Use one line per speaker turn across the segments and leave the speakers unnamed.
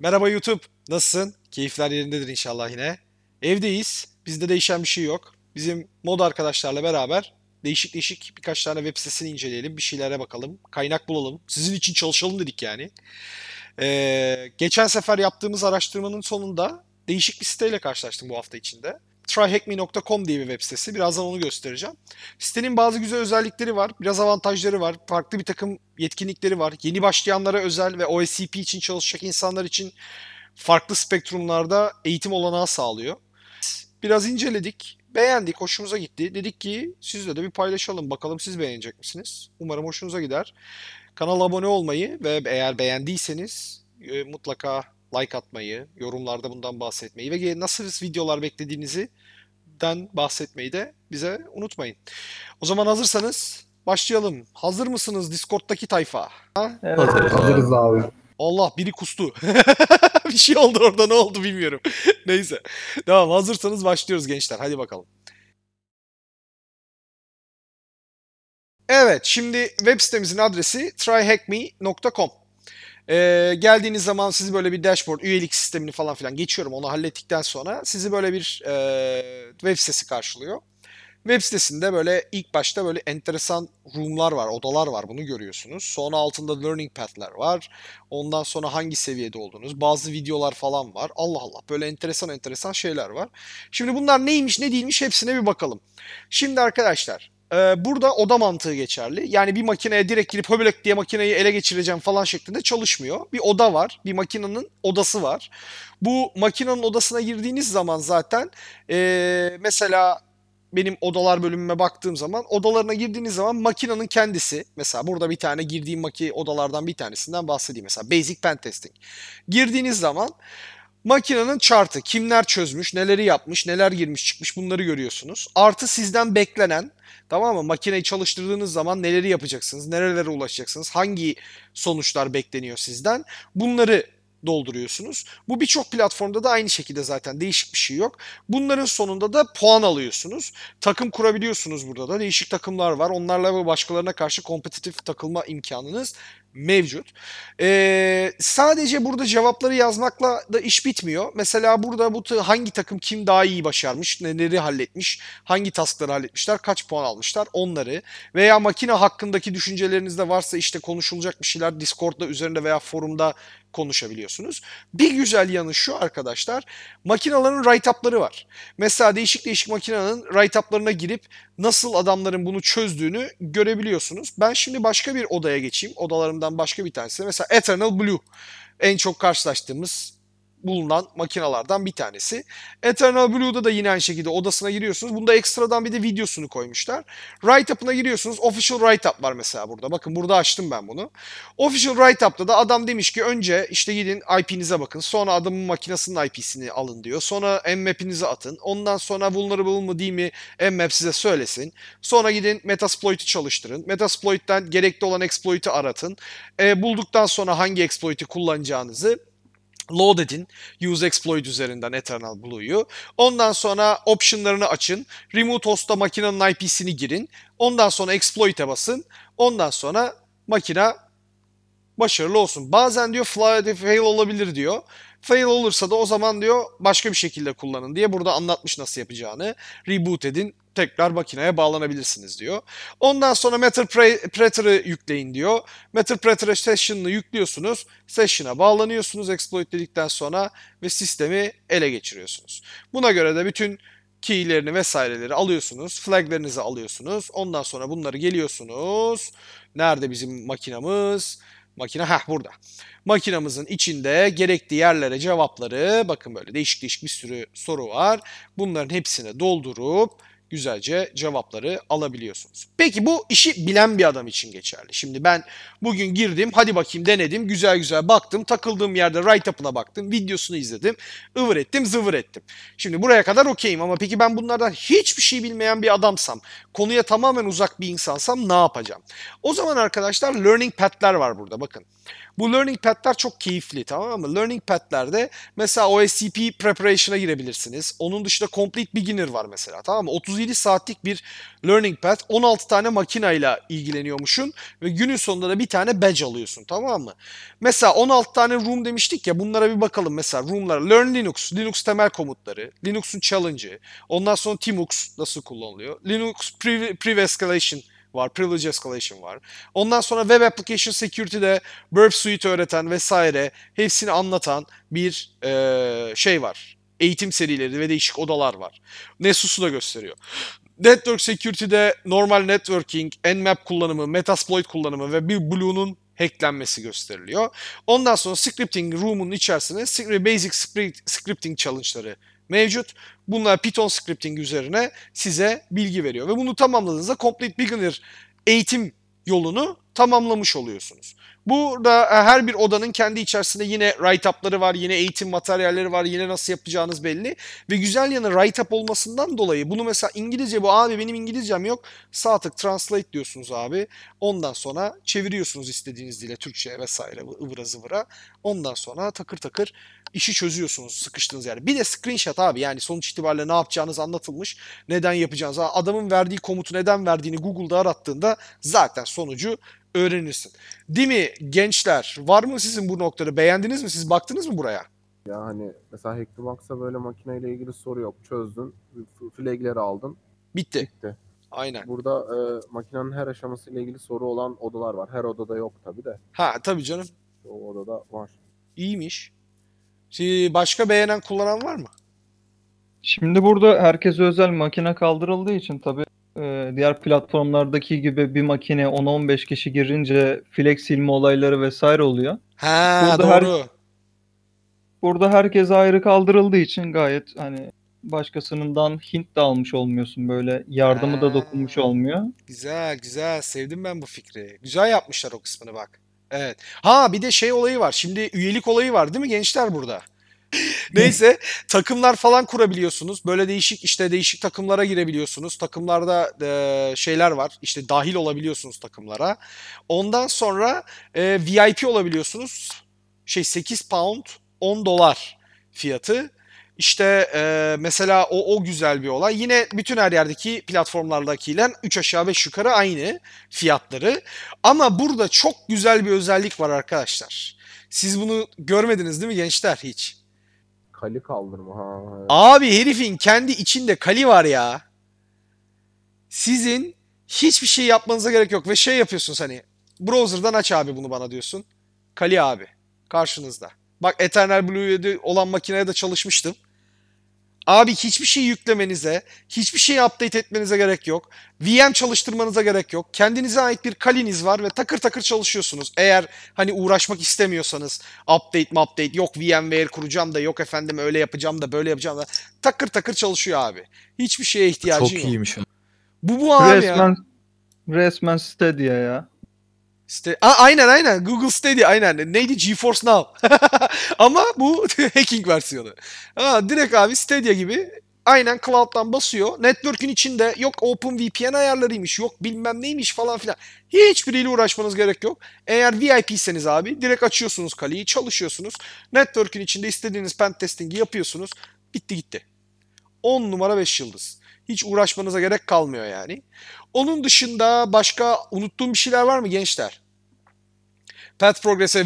Merhaba YouTube. Nasılsın? Keyifler yerindedir inşallah yine. Evdeyiz. Bizde değişen bir şey yok. Bizim mod arkadaşlarla beraber değişik değişik birkaç tane web sitesini inceleyelim. Bir şeylere bakalım. Kaynak bulalım. Sizin için çalışalım dedik yani. Ee, geçen sefer yaptığımız araştırmanın sonunda değişik bir siteyle karşılaştım bu hafta içinde tryhackme.com diye bir web sitesi. Birazdan onu göstereceğim. Sitenin bazı güzel özellikleri var. Biraz avantajları var. Farklı bir takım yetkinlikleri var. Yeni başlayanlara özel ve OSCP için çalışacak insanlar için farklı spektrumlarda eğitim olanağı sağlıyor. Biraz inceledik. Beğendik, hoşumuza gitti. Dedik ki sizle de bir paylaşalım. Bakalım siz beğenecek misiniz? Umarım hoşunuza gider. Kanala abone olmayı ve eğer beğendiyseniz e, mutlaka like atmayı, yorumlarda bundan bahsetmeyi ve nasıl videolar beklediğinizi den bahsetmeyi de bize unutmayın. O zaman hazırsanız başlayalım. Hazır mısınız Discord'daki tayfa? Ha? Evet, evet. Hazırız abi. Allah biri kustu. bir şey oldu orada ne oldu bilmiyorum. Neyse. Tamam hazırsanız başlıyoruz gençler. Hadi bakalım. Evet şimdi web sitemizin adresi tryhackme.com ee, geldiğiniz zaman sizi böyle bir dashboard, üyelik sistemini falan filan geçiyorum onu hallettikten sonra sizi böyle bir e, web sitesi karşılıyor. Web sitesinde böyle ilk başta böyle enteresan roomlar var, odalar var bunu görüyorsunuz. Sonra altında learning path'ler var. Ondan sonra hangi seviyede olduğunuz, bazı videolar falan var. Allah Allah böyle enteresan enteresan şeyler var. Şimdi bunlar neymiş ne değilmiş hepsine bir bakalım. Şimdi arkadaşlar ee, burada oda mantığı geçerli. Yani bir makineye direkt girip höbelek diye makineyi ele geçireceğim falan şeklinde çalışmıyor. Bir oda var. Bir makinenin odası var. Bu makinenin odasına girdiğiniz zaman zaten ee, mesela benim odalar bölümüme baktığım zaman odalarına girdiğiniz zaman makinenin kendisi mesela burada bir tane girdiğim maki odalardan bir tanesinden bahsedeyim mesela basic pen testing. Girdiğiniz zaman makinenin chartı kimler çözmüş, neleri yapmış, neler girmiş çıkmış bunları görüyorsunuz. Artı sizden beklenen Tamam mı? Makineyi çalıştırdığınız zaman neleri yapacaksınız? Nerelere ulaşacaksınız? Hangi sonuçlar bekleniyor sizden? Bunları dolduruyorsunuz. Bu birçok platformda da aynı şekilde zaten değişik bir şey yok. Bunların sonunda da puan alıyorsunuz. Takım kurabiliyorsunuz burada da. Değişik takımlar var. Onlarla ve başkalarına karşı kompetitif takılma imkanınız mevcut. Ee, sadece burada cevapları yazmakla da iş bitmiyor. Mesela burada bu hangi takım kim daha iyi başarmış, neleri halletmiş, hangi taskları halletmişler, kaç puan almışlar onları veya makine hakkındaki düşünceleriniz de varsa işte konuşulacak bir şeyler Discord'da üzerinde veya forumda konuşabiliyorsunuz. Bir güzel yanı şu arkadaşlar, makinaların write-up'ları var. Mesela değişik değişik makinanın write-up'larına girip nasıl adamların bunu çözdüğünü görebiliyorsunuz. Ben şimdi başka bir odaya geçeyim. Odalarımdan başka bir tanesi. Mesela Eternal Blue. En çok karşılaştığımız bulunan makinalardan bir tanesi. Eternal Blue'da da yine aynı şekilde odasına giriyorsunuz. Bunda ekstradan bir de videosunu koymuşlar. Write-up'ına giriyorsunuz. Official write-up var mesela burada. Bakın burada açtım ben bunu. Official write-up'ta da adam demiş ki önce işte gidin IP'nize bakın. Sonra adamın makinesinin IP'sini alın diyor. Sonra mmap'inizi atın. Ondan sonra vulnerable mı değil mi mmap size söylesin. Sonra gidin Metasploit'i çalıştırın. Metasploit'ten gerekli olan exploit'i aratın. E, bulduktan sonra hangi exploit'i kullanacağınızı load edin use exploit üzerinden Eternal Blue'yu. Ondan sonra optionlarını açın. Remote hostta makinenin IP'sini girin. Ondan sonra exploit'e basın. Ondan sonra makine başarılı olsun. Bazen diyor fly, fail olabilir diyor. Fail olursa da o zaman diyor başka bir şekilde kullanın diye burada anlatmış nasıl yapacağını. Reboot edin tekrar makineye bağlanabilirsiniz diyor. Ondan sonra Matterpretter'ı yükleyin diyor. Matterpretter session'ını yüklüyorsunuz. Session'a bağlanıyorsunuz exploit dedikten sonra ve sistemi ele geçiriyorsunuz. Buna göre de bütün key'lerini vesaireleri alıyorsunuz. Flag'lerinizi alıyorsunuz. Ondan sonra bunları geliyorsunuz. Nerede bizim makinamız? Makine ha burada. Makinamızın içinde gerekli yerlere cevapları bakın böyle değişik değişik bir sürü soru var. Bunların hepsini doldurup güzelce cevapları alabiliyorsunuz. Peki bu işi bilen bir adam için geçerli. Şimdi ben bugün girdim, hadi bakayım denedim, güzel güzel baktım, takıldığım yerde write-up'ına baktım, videosunu izledim, ıvır ettim, zıvır ettim. Şimdi buraya kadar okeyim ama peki ben bunlardan hiçbir şey bilmeyen bir adamsam, konuya tamamen uzak bir insansam ne yapacağım? O zaman arkadaşlar learning path'ler var burada bakın. Bu learning pad'ler çok keyifli tamam mı? Learning pad'lerde mesela OSCP preparation'a girebilirsiniz. Onun dışında complete beginner var mesela tamam mı? 30 37 saatlik bir learning path. 16 tane makinayla ilgileniyormuşsun ve günün sonunda da bir tane badge alıyorsun tamam mı? Mesela 16 tane room demiştik ya bunlara bir bakalım mesela roomlar, Learn Linux, Linux temel komutları, Linux'un challenge'ı, ondan sonra tmux nasıl kullanılıyor, Linux pre-escalation var. Privilege Escalation var. Ondan sonra Web Application Security'de Burp Suite öğreten vesaire hepsini anlatan bir e, şey var eğitim serileri ve değişik odalar var. Nessus'u da gösteriyor. Network Security'de normal networking, Nmap kullanımı, Metasploit kullanımı ve bir Blue'nun hacklenmesi gösteriliyor. Ondan sonra scripting room'un içerisinde basic scripting challenge'ları mevcut. Bunlar Python scripting üzerine size bilgi veriyor. Ve bunu tamamladığınızda Complete Beginner eğitim yolunu tamamlamış oluyorsunuz. Burada e, her bir odanın kendi içerisinde yine write-up'ları var, yine eğitim materyalleri var, yine nasıl yapacağınız belli. Ve güzel yanı write-up olmasından dolayı bunu mesela İngilizce bu abi benim İngilizcem yok. Sağ tık translate diyorsunuz abi. Ondan sonra çeviriyorsunuz istediğiniz dile Türkçe vesaire ıvıra zıvıra. Ondan sonra takır takır işi çözüyorsunuz sıkıştığınız yer. Bir de screenshot abi yani sonuç itibariyle ne yapacağınız anlatılmış. Neden yapacağınız adamın verdiği komutu neden verdiğini Google'da arattığında zaten sonucu öğrenirsin. Değil mi gençler? Var mı sizin bu noktada? Beğendiniz mi? Siz baktınız mı buraya? Ya hani mesela Hackbox'a böyle makineyle ilgili soru yok. Çözdün. Flagleri aldın. Bitti. Bitti. Aynen. Burada e, makinenin her aşaması ile ilgili soru olan odalar var. Her odada yok tabii de. Ha tabii canım. O odada var. İyiymiş. Şimdi başka beğenen kullanan var mı? Şimdi burada herkese özel makine kaldırıldığı için tabii ee, diğer platformlardaki gibi bir makine 10-15 kişi girince flex silme olayları vesaire oluyor. Ha burada doğru. Her, burada herkes ayrı kaldırıldığı için gayet hani başkasından hint de almış olmuyorsun böyle yardımı ha, da dokunmuş olmuyor. Güzel güzel sevdim ben bu fikri. Güzel yapmışlar o kısmını bak. Evet. Ha bir de şey olayı var. Şimdi üyelik olayı var değil mi gençler burada? Neyse takımlar falan kurabiliyorsunuz. Böyle değişik işte değişik takımlara girebiliyorsunuz. Takımlarda e, şeyler var. İşte dahil olabiliyorsunuz takımlara. Ondan sonra e, VIP olabiliyorsunuz. Şey 8 pound 10 dolar fiyatı. İşte e, mesela o, o güzel bir olay. Yine bütün her yerdeki platformlardakiyle 3 aşağı 5 yukarı aynı fiyatları. Ama burada çok güzel bir özellik var arkadaşlar. Siz bunu görmediniz değil mi gençler hiç? Kali kaldırma ha. Evet. Abi herifin kendi içinde kali var ya. Sizin hiçbir şey yapmanıza gerek yok ve şey yapıyorsun hani browser'dan aç abi bunu bana diyorsun. Kali abi karşınızda. Bak Eternal Blue'de olan makineye de çalışmıştım. Abi hiçbir şey yüklemenize, hiçbir şey update etmenize gerek yok. VM çalıştırmanıza gerek yok. Kendinize ait bir kaliniz var ve takır takır çalışıyorsunuz. Eğer hani uğraşmak istemiyorsanız update mi update yok VMware kuracağım da yok efendim öyle yapacağım da böyle yapacağım da takır takır çalışıyor abi. Hiçbir şeye ihtiyacı Çok yok. Çok iyiymiş. Bu bu abi resmen, ya. Resmen Stadia ya. Ste A, aynen aynen Google Stadia aynen neydi GeForce Now ama bu hacking versiyonu. Ha, direkt abi Stadia gibi aynen cloud'dan basıyor. Network'ün içinde yok Open VPN ayarlarıymış, yok bilmem neymiş falan filan. Hiçbiriyle uğraşmanız gerek yok. Eğer VIP'seniz abi direkt açıyorsunuz kaleyi, çalışıyorsunuz. Network'ün içinde istediğiniz pen testing'i yapıyorsunuz. Bitti gitti. 10 numara 5 yıldız. Hiç uğraşmanıza gerek kalmıyor yani. Onun dışında başka unuttuğum bir şeyler var mı gençler? Path Progress'e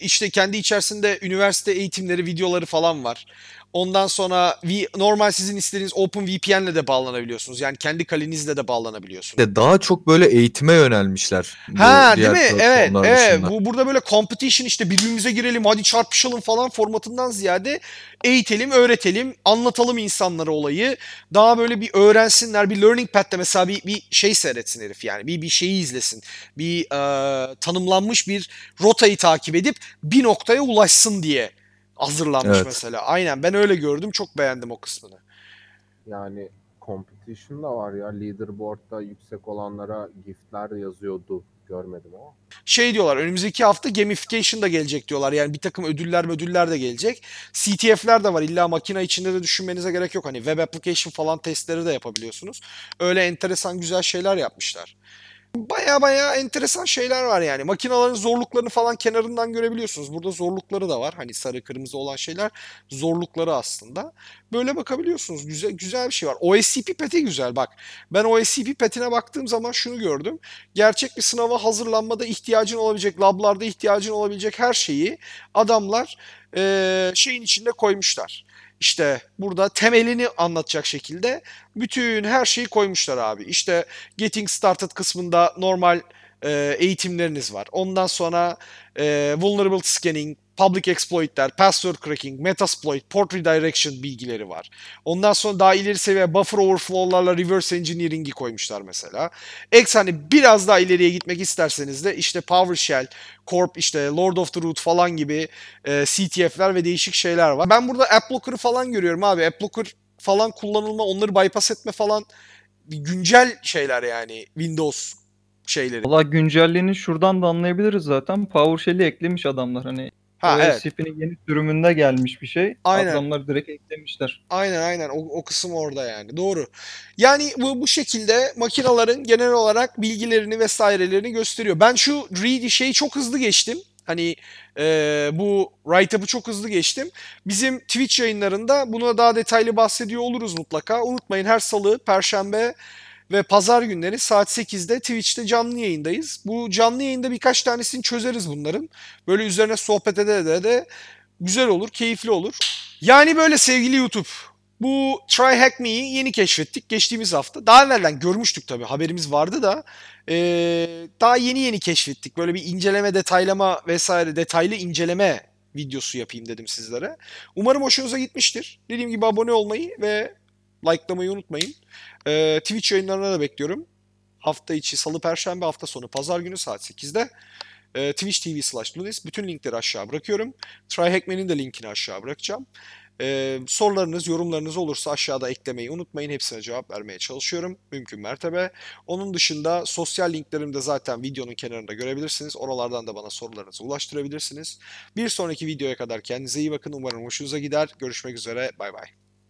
işte kendi içerisinde üniversite eğitimleri videoları falan var. Ondan sonra normal sizin istediğiniz Open VPN'le de bağlanabiliyorsunuz. Yani kendi kalinizle de bağlanabiliyorsunuz. De daha çok böyle eğitime yönelmişler. Ha değil mi? Evet. evet. Bu burada böyle competition işte birbirimize girelim, hadi çarpışalım falan formatından ziyade eğitelim, öğretelim, anlatalım insanlara olayı. Daha böyle bir öğrensinler. Bir learning path'te mesela bir, bir şey seyretsin herif yani. Bir bir şeyi izlesin. Bir e, tanımlanmış bir rotayı takip edip bir noktaya ulaşsın diye Hazırlanmış evet. mesela. Aynen ben öyle gördüm. Çok beğendim o kısmını. Yani competition da var ya. Leaderboard'da yüksek olanlara giftler yazıyordu. Görmedim ama. Şey diyorlar önümüzdeki hafta gamification da gelecek diyorlar. Yani bir takım ödüller ödüller de gelecek. CTF'ler de var. illa makine içinde de düşünmenize gerek yok. Hani web application falan testleri de yapabiliyorsunuz. Öyle enteresan güzel şeyler yapmışlar. Baya baya enteresan şeyler var yani. Makinaların zorluklarını falan kenarından görebiliyorsunuz. Burada zorlukları da var. Hani sarı kırmızı olan şeyler zorlukları aslında. Böyle bakabiliyorsunuz. Güzel güzel bir şey var. OSCP peti güzel bak. Ben OSCP petine baktığım zaman şunu gördüm. Gerçek bir sınava hazırlanmada ihtiyacın olabilecek, lablarda ihtiyacın olabilecek her şeyi adamlar ee, şeyin içinde koymuşlar işte burada temelini anlatacak şekilde bütün her şeyi koymuşlar abi. İşte getting started kısmında normal e, eğitimleriniz var. Ondan sonra e, vulnerable scanning, public exploit'ler, password cracking, metasploit, port redirection bilgileri var. Ondan sonra daha ileri seviye buffer overflow'larla reverse engineering'i koymuşlar mesela. Ex hani biraz daha ileriye gitmek isterseniz de işte PowerShell, Corp, işte Lord of the Root falan gibi e, CTF'ler ve değişik şeyler var. Ben burada AppLocker'ı falan görüyorum abi. AppLocker falan kullanılma, onları bypass etme falan güncel şeyler yani Windows şeyleri. Valla güncelliğini şuradan da anlayabiliriz zaten. PowerShell'i eklemiş adamlar hani. Ha, OSCP'nin evet. yeni sürümünde gelmiş bir şey. Aynen. Adamlar direkt eklemişler. Aynen aynen o, o kısım orada yani doğru. Yani bu, bu şekilde makinaların genel olarak bilgilerini vesairelerini gösteriyor. Ben şu read şeyi çok hızlı geçtim. Hani e, bu write-up'ı çok hızlı geçtim. Bizim Twitch yayınlarında buna daha detaylı bahsediyor oluruz mutlaka. Unutmayın her salı, perşembe ve pazar günleri saat 8'de Twitch'te canlı yayındayız. Bu canlı yayında birkaç tanesini çözeriz bunların. Böyle üzerine sohbet ede de, de güzel olur, keyifli olur. Yani böyle sevgili YouTube. Bu Try Hack Me'yi yeni keşfettik geçtiğimiz hafta. Daha evvelden görmüştük tabii haberimiz vardı da ee, daha yeni yeni keşfettik. Böyle bir inceleme, detaylama vesaire detaylı inceleme videosu yapayım dedim sizlere. Umarım hoşunuza gitmiştir. Dediğim gibi abone olmayı ve Like'lamayı unutmayın. Ee, Twitch yayınlarına da bekliyorum. Hafta içi salı, perşembe, hafta sonu pazar günü saat 8'de. Ee, Twitch TV slash Lunis. Bütün linkleri aşağı bırakıyorum. Try de linkini aşağı bırakacağım. Ee, sorularınız, yorumlarınız olursa aşağıda eklemeyi unutmayın. Hepsine cevap vermeye çalışıyorum mümkün mertebe. Onun dışında sosyal linklerimi de zaten videonun kenarında görebilirsiniz. Oralardan da bana sorularınızı ulaştırabilirsiniz. Bir sonraki videoya kadar kendinize iyi bakın. Umarım hoşunuza gider. Görüşmek üzere. Bay bay.